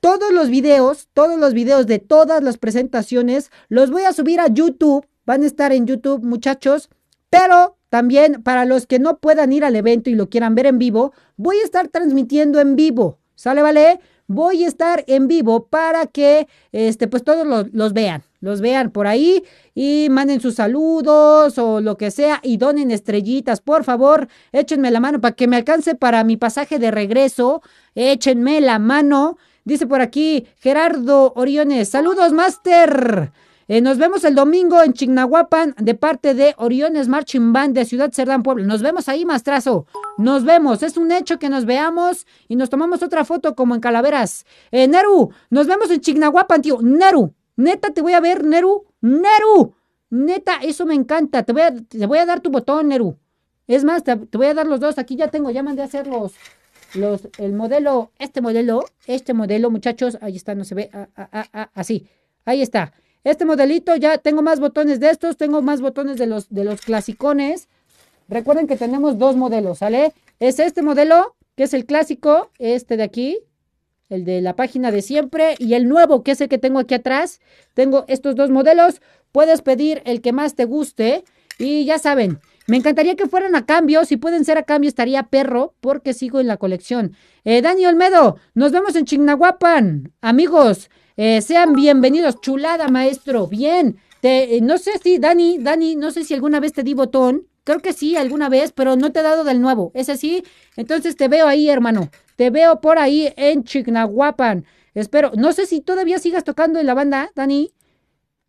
Todos los videos, todos los videos de todas las presentaciones, los voy a subir a YouTube. Van a estar en YouTube, muchachos. Pero también para los que no puedan ir al evento y lo quieran ver en vivo, voy a estar transmitiendo en vivo. ¿Sale, vale? voy a estar en vivo para que este, pues todos los, los vean los vean por ahí y manden sus saludos o lo que sea y donen estrellitas, por favor, échenme la mano para que me alcance para mi pasaje de regreso, échenme la mano. Dice por aquí Gerardo Oriones, saludos, Master eh, nos vemos el domingo en Chignahuapan de parte de Oriones Marching Band de Ciudad Cerdán, Pueblo. Nos vemos ahí, Mastrazo. Nos vemos. Es un hecho que nos veamos y nos tomamos otra foto como en Calaveras. Eh, Neru, nos vemos en Chignahuapan, tío. Neru, neta, te voy a ver, Neru. Neru, neta, eso me encanta. Te voy a, dar tu botón, Neru. Es más, te, voy a dar los dos. Aquí ya tengo, ya mandé a hacer los, los, el modelo, este modelo, este modelo, muchachos. Ahí está, no se ve. Ah, ah, ah, ah así. Ahí está. Este modelito ya tengo más botones de estos, tengo más botones de los, de los clasicones. Recuerden que tenemos dos modelos, ¿sale? Es este modelo, que es el clásico, este de aquí, el de la página de siempre, y el nuevo, que es el que tengo aquí atrás. Tengo estos dos modelos. Puedes pedir el que más te guste. Y ya saben, me encantaría que fueran a cambio. Si pueden ser a cambio, estaría perro, porque sigo en la colección. Eh, Dani Olmedo, nos vemos en Chignahuapan. Amigos, eh, sean bienvenidos, chulada, maestro. Bien. Te, eh, no sé si, Dani, Dani, no sé si alguna vez te di botón. Creo que sí, alguna vez, pero no te he dado del nuevo. ¿Es así? Entonces te veo ahí, hermano. Te veo por ahí en Chignahuapan. Espero. No sé si todavía sigas tocando en la banda, Dani.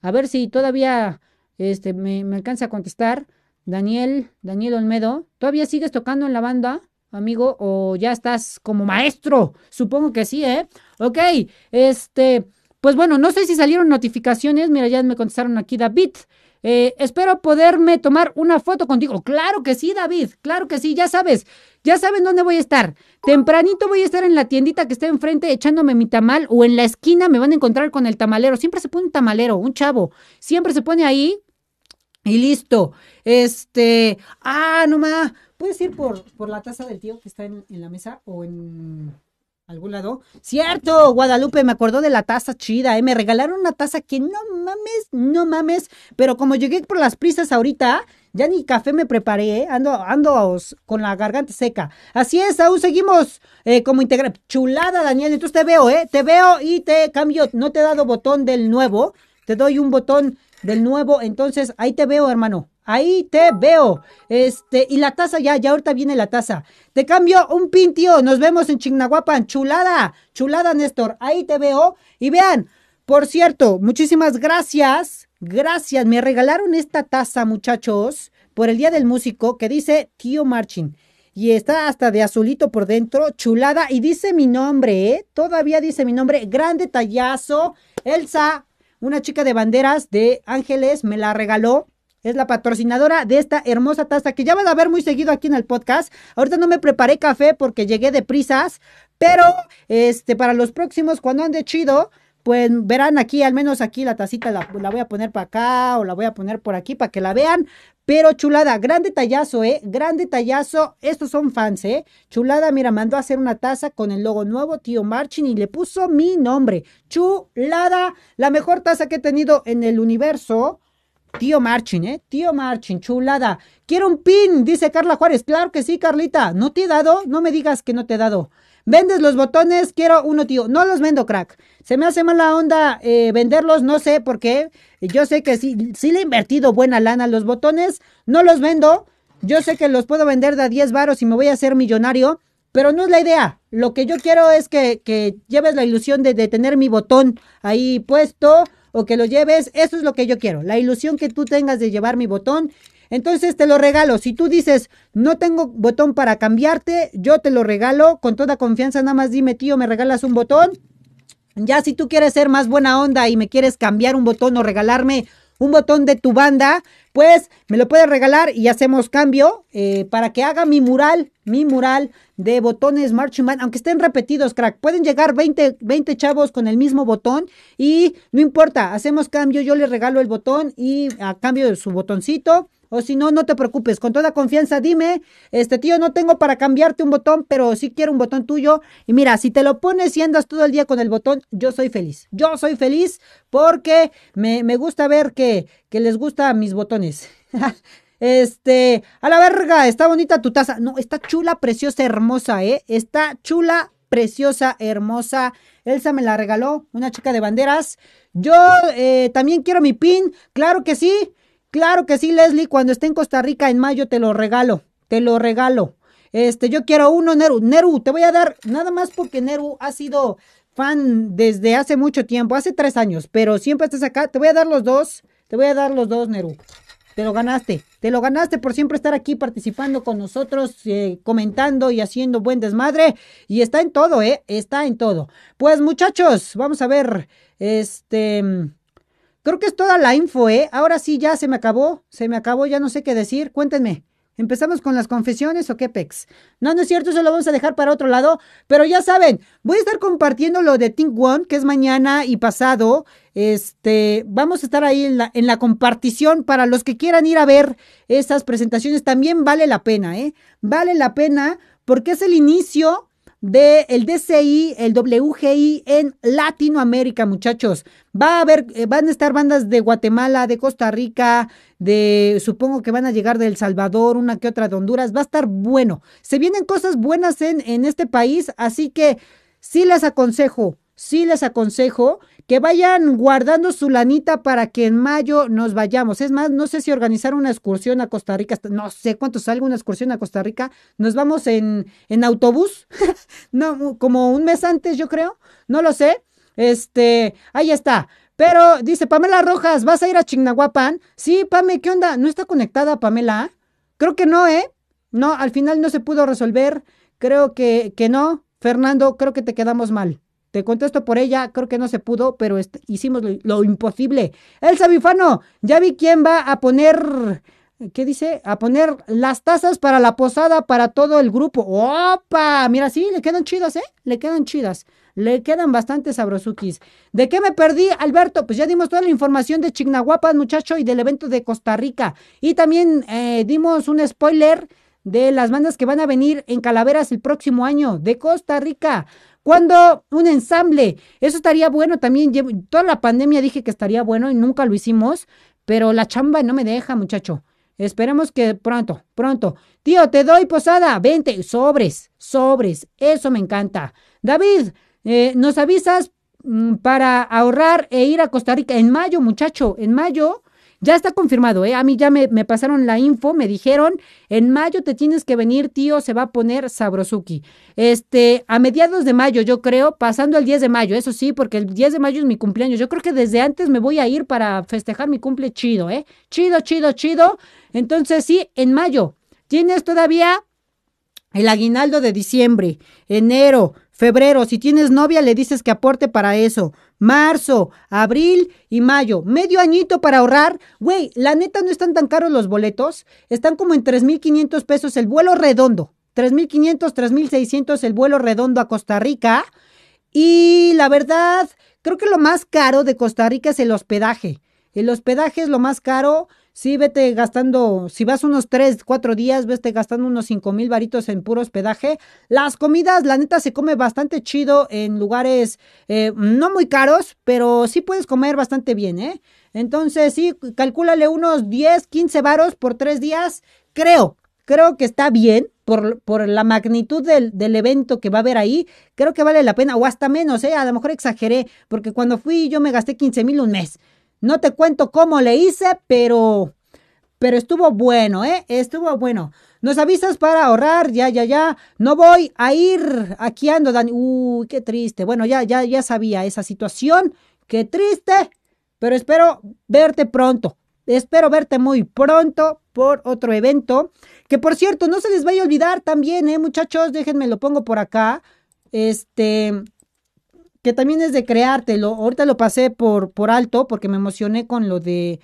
A ver si todavía este, me, me alcanza a contestar. Daniel, Daniel Olmedo, ¿todavía sigues tocando en la banda, amigo? ¿O ya estás como maestro? Supongo que sí, ¿eh? Ok, este, pues bueno, no sé si salieron notificaciones. Mira, ya me contestaron aquí David. Eh, espero poderme tomar una foto contigo. Claro que sí, David. Claro que sí, ya sabes. Ya sabes dónde voy a estar. Tempranito voy a estar en la tiendita que está enfrente echándome mi tamal o en la esquina me van a encontrar con el tamalero. Siempre se pone un tamalero, un chavo. Siempre se pone ahí y listo. Este. Ah, no más. ¿Puedes ir por, por la taza del tío que está en la mesa o en algún lado. Cierto, Guadalupe, me acordó de la taza chida, ¿eh? Me regalaron una taza que no mames, no mames, pero como llegué por las prisas ahorita, ya ni café me preparé, ¿eh? ando, ando con la garganta seca. Así es, aún seguimos eh, como integral. Chulada, Daniel, entonces te veo, ¿eh? Te veo y te cambio, no te he dado botón del nuevo, te doy un botón del nuevo, entonces ahí te veo, hermano. Ahí te veo. Este, y la taza ya, ya ahorita viene la taza. Te cambio un pin, tío. Nos vemos en Chignahuapan. Chulada, chulada, Néstor. Ahí te veo. Y vean, por cierto, muchísimas gracias. Gracias. Me regalaron esta taza, muchachos, por el Día del Músico, que dice Tío Marchin. Y está hasta de azulito por dentro, chulada. Y dice mi nombre, ¿eh? Todavía dice mi nombre. grande tallazo Elsa, una chica de banderas de Ángeles, me la regaló. Es la patrocinadora de esta hermosa taza que ya van a ver muy seguido aquí en el podcast. Ahorita no me preparé café porque llegué de prisas, pero este para los próximos cuando ande chido, pues verán aquí, al menos aquí la tacita la, voy a poner para acá o la voy a poner por aquí para que la vean. Pero chulada, gran detallazo, ¿eh? Gran detallazo. Estos son fans, ¿eh? Chulada, mira, mandó a hacer una taza con el logo nuevo, tío Marchin, y le puso mi nombre. Chulada, la mejor taza que he tenido en el universo. Tío Marchin, ¿eh? Tío Marchin, chulada. Quiero un pin, dice Carla Juárez. Claro que sí, Carlita. ¿No te he dado? No me digas que no te he dado. ¿Vendes los botones? Quiero uno, tío. No los vendo, crack. Se me hace mala onda eh, venderlos, no sé por qué. Yo sé que sí, sí le he invertido buena lana los botones. No los vendo. Yo sé que los puedo vender de a 10 varos y me voy a hacer millonario. Pero no es la idea. Lo que yo quiero es que, lleves la ilusión de, de tener mi botón ahí puesto o que lo lleves, eso es lo que yo quiero, la ilusión que tú tengas de llevar mi botón. Entonces te lo regalo. Si tú dices, no tengo botón para cambiarte, yo te lo regalo con toda confianza. Nada más dime, tío, ¿me regalas un botón? Ya si tú quieres ser más buena onda y me quieres cambiar un botón o regalarme un botón de tu banda, pues me lo puedes regalar y hacemos cambio eh, para que haga mi mural, mi mural de botones Marching Band, aunque estén repetidos, crack. Pueden llegar 20, 20 chavos con el mismo botón y no importa, hacemos cambio, yo le regalo el botón y a cambio de su botoncito o si no, no te preocupes, con toda confianza dime, este tío, no tengo para cambiarte un botón, pero sí quiero un botón tuyo. Y mira, si te lo pones y andas todo el día con el botón, yo soy feliz. Yo soy feliz porque me, gusta ver que, que les gustan mis botones. (laughs) este, a la verga, está bonita tu taza. No, está chula, preciosa, hermosa, ¿eh? Está chula, preciosa, hermosa. Elsa me la regaló, una chica de banderas. Yo eh, también quiero mi pin, claro que sí. Claro que sí, Leslie, cuando esté en Costa Rica en mayo te lo regalo, te lo regalo. Este, yo quiero uno, Neru. Neru, te voy a dar, nada más porque Neru ha sido fan desde hace mucho tiempo, hace tres años, pero siempre estás acá. Te voy a dar los dos, te voy a dar los dos, Neru. Te lo ganaste, te lo ganaste por siempre estar aquí participando con nosotros, eh, comentando y haciendo buen desmadre. Y está en todo, ¿eh? Está en todo. Pues muchachos, vamos a ver, este... Creo que es toda la info, ¿eh? Ahora sí, ya se me acabó, se me acabó, ya no sé qué decir. Cuéntenme, ¿empezamos con las confesiones o qué pex? No, no es cierto, eso lo vamos a dejar para otro lado. Pero ya saben, voy a estar compartiendo lo de Think One, que es mañana y pasado. Este, vamos a estar ahí en la, compartición para los que quieran ir a ver esas presentaciones. También vale la pena, ¿eh? Vale la pena porque es el inicio de el DCI, el WGI en Latinoamérica, muchachos. Va a haber, eh, van a estar bandas de Guatemala, de Costa Rica, de supongo que van a llegar de El Salvador, una que otra de Honduras. Va a estar bueno. Se vienen cosas buenas en, en este país, así que sí les aconsejo sí les aconsejo que vayan guardando su lanita para que en mayo nos vayamos. Es más, no sé si organizar una excursión a Costa Rica, no sé cuánto sale una excursión a Costa Rica. Nos vamos en, autobús, (laughs) no, como un mes antes, yo creo, no lo sé. Este, ahí está. Pero dice Pamela Rojas, ¿vas a ir a Chignahuapan? Sí, Pame, ¿qué onda? ¿No está conectada Pamela? Creo que no, ¿eh? No, al final no se pudo resolver. Creo que no. Fernando, creo que te quedamos mal. Te contesto por ella, creo que no se pudo, pero hicimos lo, imposible. El Sabifano, ya vi quién va a poner, ¿qué dice? A poner las tazas para la posada para todo el grupo. ¡Opa! Mira, sí, le quedan chidas, ¿eh? Le quedan chidas. Le quedan bastantes sabrosukis. ¿De qué me perdí, Alberto? Pues ya dimos toda la información de Chignahuapas, muchacho, y del evento de Costa Rica. Y también eh, dimos un spoiler de las bandas que van a venir en Calaveras el próximo año de Costa Rica. ¿Cuándo un ensamble? Eso estaría bueno también. toda la pandemia dije que estaría bueno y nunca lo hicimos, pero la chamba no me deja, muchacho. Esperemos que pronto, pronto. Tío, te doy posada. Vente, sobres, sobres. Eso me encanta. David, eh, nos avisas mm, para ahorrar e ir a Costa Rica en mayo, muchacho. En mayo ya está confirmado, ¿eh? A mí ya me, pasaron la info, me dijeron, en mayo te tienes que venir, tío, se va a poner Sabrosuki. Este, a mediados de mayo, yo creo, pasando el 10 de mayo, eso sí, porque el 10 de mayo es mi cumpleaños. Yo creo que desde antes me voy a ir para festejar mi cumple chido, ¿eh? Chido, chido, chido. Entonces, sí, en mayo. Tienes todavía el aguinaldo de diciembre, enero, febrero. Si tienes novia, le dices que aporte para eso marzo, abril y mayo. Medio añito para ahorrar. Güey, la neta no están tan caros los boletos. Están como en 3.500 pesos el vuelo redondo. 3.500, 3.600 el vuelo redondo a Costa Rica. Y la verdad, creo que lo más caro de Costa Rica es el hospedaje. El hospedaje es lo más caro Sí, vete gastando, si vas unos tres, cuatro días, vete gastando unos cinco mil varitos en puro hospedaje. Las comidas, la neta, se come bastante chido en lugares eh, no muy caros, pero sí puedes comer bastante bien, ¿eh? Entonces, sí, calcúlale unos 10, 15 varos por tres días, creo, creo que está bien. Por, por la magnitud del, del, evento que va a haber ahí, creo que vale la pena, o hasta menos, ¿eh? A lo mejor exageré, porque cuando fui yo me gasté 15 mil un mes. No te cuento cómo le hice, pero, pero estuvo bueno, ¿eh? Estuvo bueno. Nos avisas para ahorrar, ya, ya, ya. No voy a ir. Aquí ando, Dani. Uy, qué triste. Bueno, ya, ya, ya sabía esa situación. Qué triste. Pero espero verte pronto. Espero verte muy pronto por otro evento. Que por cierto, no se les vaya a olvidar también, ¿eh, muchachos? Déjenme lo pongo por acá. Este que también es de creártelo. Ahorita lo pasé por, por alto porque me emocioné con lo de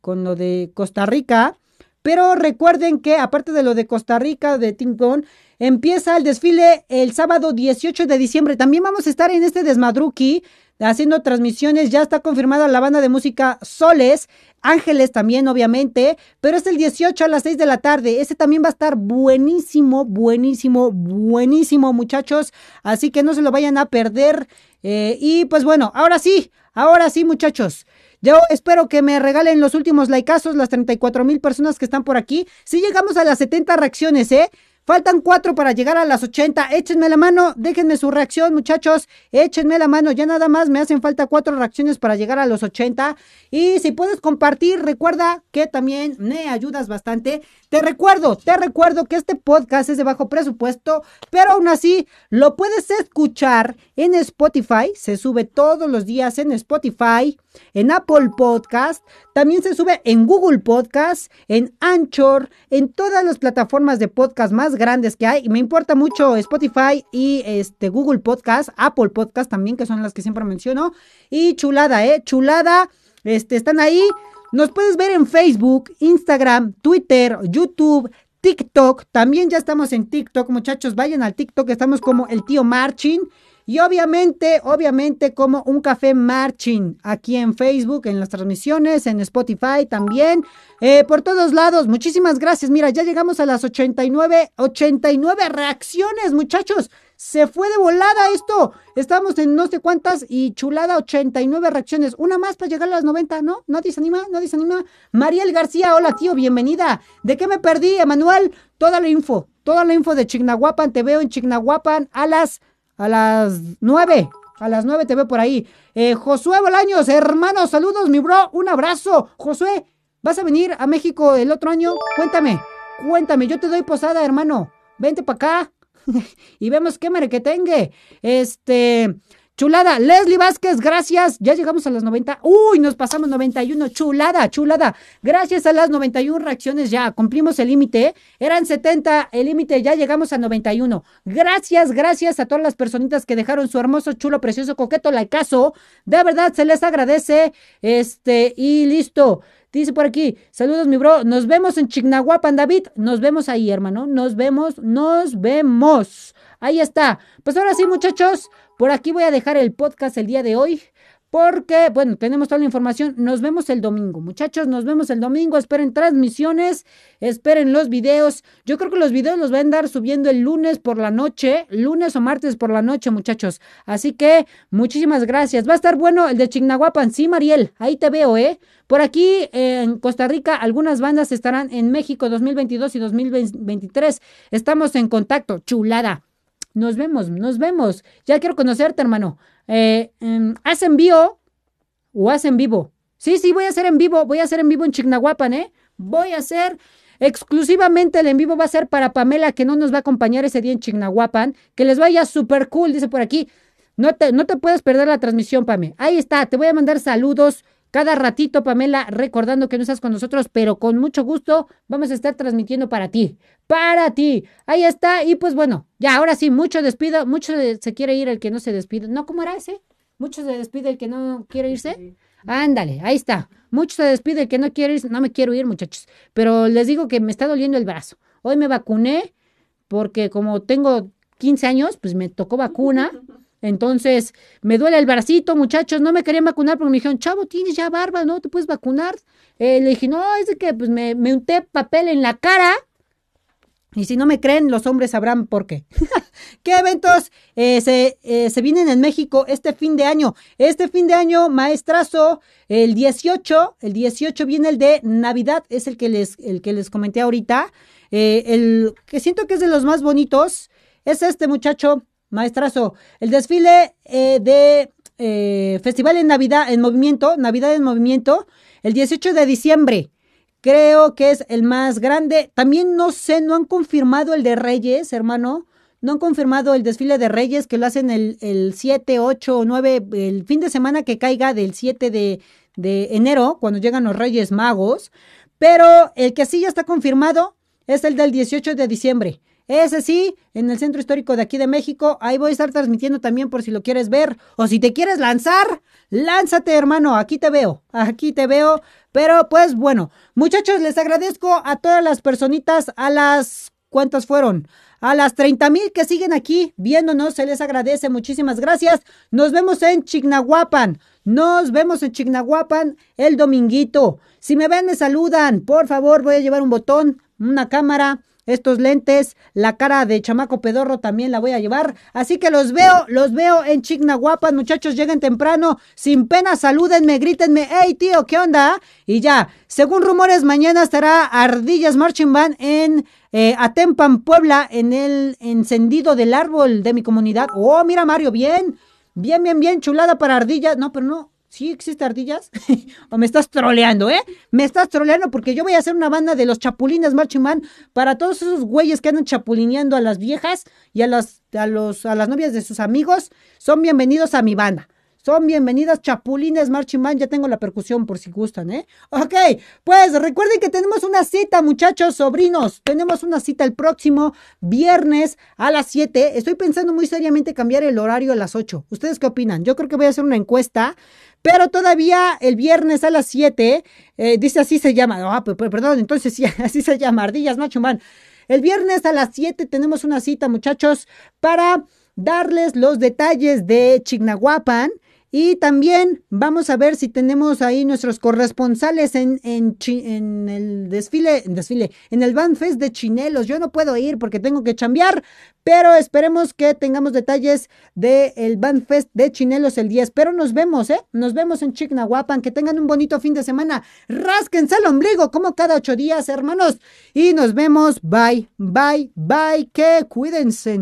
con lo de Costa Rica. Pero recuerden que, aparte de lo de Costa Rica, de Tincón, empieza el desfile el sábado 18 de diciembre. También vamos a estar en este desmadruki haciendo transmisiones. Ya está confirmada la banda de música Soles. Ángeles también, obviamente, pero es el 18 a las 6 de la tarde. Ese también va a estar buenísimo, buenísimo, buenísimo, muchachos. Así que no se lo vayan a perder. Eh, y pues bueno, ahora sí, ahora sí, muchachos. Yo espero que me regalen los últimos likeazos, las 34 mil personas que están por aquí. Si llegamos a las 70 reacciones, ¿eh? Faltan cuatro para llegar a las 80. Échenme la mano, déjenme su reacción, muchachos. Échenme la mano, ya nada más me hacen falta cuatro reacciones para llegar a los 80. Y si puedes compartir, recuerda que también me ayudas bastante. Te recuerdo, te recuerdo que este podcast es de bajo presupuesto, pero aún así lo puedes escuchar en Spotify. Se sube todos los días en Spotify en Apple Podcast, también se sube en Google Podcast, en Anchor, en todas las plataformas de podcast más grandes que hay. Y me importa mucho Spotify y este Google Podcast, Apple Podcast también, que son las que siempre menciono. Y chulada, eh, chulada. Este, están ahí. Nos puedes ver en Facebook, Instagram, Twitter, YouTube, TikTok. También ya estamos en TikTok, muchachos. Vayan al TikTok, estamos como el tío Marching y obviamente, obviamente, como un café marching aquí en Facebook, en las transmisiones, en Spotify también, eh, por todos lados. Muchísimas gracias. Mira, ya llegamos a las 89, 89 reacciones, muchachos. Se fue de volada esto. Estamos en no sé cuántas y chulada 89 reacciones. Una más para llegar a las 90, ¿no? ¿No desanima? ¿No desanima? Mariel García, hola tío, bienvenida. ¿De qué me perdí, Emanuel? Toda la info, toda la info de Chignahuapan. Te veo en Chignahuapan a las a las nueve. A las nueve te veo por ahí. Eh, Josué Bolaños, hermano, saludos, mi bro. Un abrazo. Josué, ¿vas a venir a México el otro año? Cuéntame, cuéntame. Yo te doy posada, hermano. Vente para acá. (laughs) y vemos qué mere que tenga. Este. Chulada, Leslie Vázquez, gracias. Ya llegamos a las 90. Uy, nos pasamos 91. Chulada, chulada. Gracias a las 91 reacciones ya. Cumplimos el límite. ¿eh? Eran 70 el límite, ya llegamos a 91. Gracias, gracias a todas las personitas que dejaron su hermoso, chulo, precioso, coqueto laicazo. De verdad, se les agradece. Este, y listo. Dice por aquí, saludos mi bro, nos vemos en Chignahuapan, David, nos vemos ahí, hermano, nos vemos, nos vemos. Ahí está. Pues ahora sí, muchachos, por aquí voy a dejar el podcast el día de hoy. Porque, bueno, tenemos toda la información. Nos vemos el domingo, muchachos. Nos vemos el domingo. Esperen transmisiones. Esperen los videos. Yo creo que los videos los van a andar subiendo el lunes por la noche. Lunes o martes por la noche, muchachos. Así que, muchísimas gracias. Va a estar bueno el de Chignahuapan. Sí, Mariel. Ahí te veo, ¿eh? Por aquí eh, en Costa Rica, algunas bandas estarán en México 2022 y 2023. Estamos en contacto. Chulada. Nos vemos, nos vemos. Ya quiero conocerte, hermano. Eh, em, envío o haz en vivo? Sí, sí, voy a hacer en vivo. Voy a hacer en vivo en Chignahuapan, ¿eh? Voy a hacer exclusivamente el en vivo va a ser para Pamela, que no nos va a acompañar ese día en Chignahuapan. Que les vaya súper cool, dice por aquí. No te, no te puedes perder la transmisión, Pamela. Ahí está, te voy a mandar saludos cada ratito, Pamela, recordando que no estás con nosotros, pero con mucho gusto vamos a estar transmitiendo para ti, para ti. Ahí está, y pues bueno, ya ahora sí, mucho despido, mucho se quiere ir el que no se despide. ¿No cómo era ese? Mucho se despide el que no quiere irse. Ándale, ahí está. Mucho se despide el que no quiere irse. No me quiero ir, muchachos, pero les digo que me está doliendo el brazo. Hoy me vacuné porque como tengo 15 años, pues me tocó vacuna. (laughs) Entonces, me duele el bracito, muchachos, no me querían vacunar porque me dijeron, chavo, tienes ya barba, ¿no? ¿Te puedes vacunar? Eh, le dije, no, es de que pues, me, unté papel en la cara. Y si no me creen, los hombres sabrán por qué. (laughs) ¿Qué eventos eh, eh, se, vienen en México este fin de año? Este fin de año, maestrazo, el 18, el 18 viene el de Navidad, es el que les, el que les comenté ahorita. Eh, el que siento que es de los más bonitos es este muchacho, Maestrazo, el desfile eh, de eh, Festival en Navidad en Movimiento, Navidad en Movimiento, el 18 de diciembre. Creo que es el más grande. También no sé, no han confirmado el de Reyes, hermano. No han confirmado el desfile de Reyes que lo hacen el, el 7, 8 o 9, el fin de semana que caiga del 7 de, de enero, cuando llegan los Reyes Magos. Pero el que sí ya está confirmado es el del 18 de diciembre. Ese sí, en el centro histórico de aquí de México. Ahí voy a estar transmitiendo también por si lo quieres ver. O si te quieres lanzar, lánzate, hermano. Aquí te veo. Aquí te veo. Pero pues bueno, muchachos, les agradezco a todas las personitas, a las... ¿Cuántas fueron? A las 30 mil que siguen aquí viéndonos, se les agradece. Muchísimas gracias. Nos vemos en Chignahuapan. Nos vemos en Chignahuapan el dominguito. Si me ven, me saludan. Por favor, voy a llevar un botón, una cámara estos lentes, la cara de chamaco pedorro también la voy a llevar. Así que los veo, los veo en Chignahuapan, muchachos, lleguen temprano, sin pena, salúdenme, grítenme, hey tío, ¿qué onda? Y ya, según rumores, mañana estará Ardillas Marching Band en eh, Atempan, Puebla, en el encendido del árbol de mi comunidad. Oh, mira Mario, bien, bien, bien, bien, chulada para Ardillas. No, pero no, ¿sí existe ardillas? (laughs) ¿O me estás troleando, eh? Me estás troleando porque yo voy a hacer una banda de los chapulines Marching para todos esos güeyes que andan chapulineando a las viejas y a las, los, a las novias de sus amigos. Son bienvenidos a mi banda. Son bienvenidas Chapulines Marching Ya tengo la percusión por si gustan, ¿eh? Ok, pues recuerden que tenemos una cita, muchachos, sobrinos. Tenemos una cita el próximo viernes a las 7. Estoy pensando muy seriamente cambiar el horario a las 8. ¿Ustedes qué opinan? Yo creo que voy a hacer una encuesta pero todavía el viernes a las 7, eh, dice así se llama, ah, perdón, entonces sí, (laughs) así se llama, Ardillas Macho Man. El viernes a las 7 tenemos una cita, muchachos, para darles los detalles de Chignahuapan y también vamos a ver si tenemos ahí nuestros corresponsales en, en, el desfile, en desfile, en el Banfest de Chinelos. Yo no puedo ir porque tengo que chambear, pero esperemos que tengamos detalles del de Banfest de Chinelos el 10. Pero nos vemos, ¿eh? Nos vemos en Chignahuapan. Que tengan un bonito fin de semana. Rásquense el ombligo como cada ocho días, hermanos. Y nos vemos. Bye, bye, bye. Que cuídense.